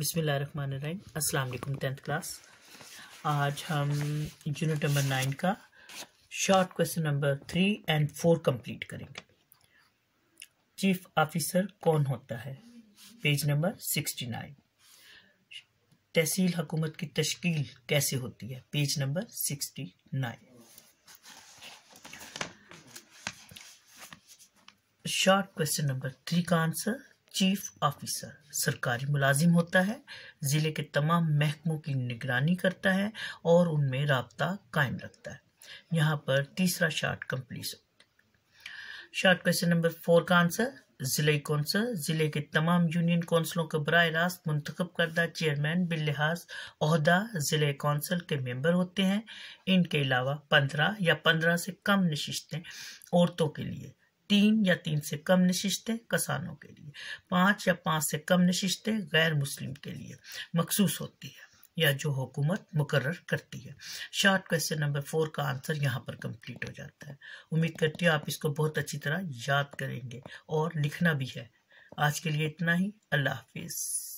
बिसमीम अस्सलाम tenth class आज हम यूनिट नंबर नाइन का short question number three and four complete करेंगे चीफ ऑफिसर कौन होता है पेज नंबर सिक्सटी नाइन तहसील हुकूमत की तश्कील कैसे होती है page number sixty nine short question number three का आंसर चीफ ऑफिसर सरकारी मुलाजिम होता है ज़िले के तमाम महकमों की निगरानी करता है और उनमें रबता कायम रखता है यहाँ पर तीसरा short complete short question number four का आंसर जिले कौंसल जिले के तमाम यूनियन कौंसलों का बर रास्त मंतखब करदा चेयरमैन बिलहाज जिले कौंसल के मेंबर होते हैं इनके अलावा पंद्रह या पंद्रह से कम नशितें औरतों के लिए तीन या तीन से कम नशितें कसानों के लिए पाँच या पाँच से कम नशिस्तें गैर मुस्लिम के लिए मखसूस होती है या जो हुकूमत मुकर करती है शार्ट क्वेश्चन नंबर फोर का आंसर यहाँ पर कंप्लीट हो जाता है उम्मीद करती हूँ आप इसको बहुत अच्छी तरह याद करेंगे और लिखना भी है आज के लिए इतना ही अल्लाह हाफिज़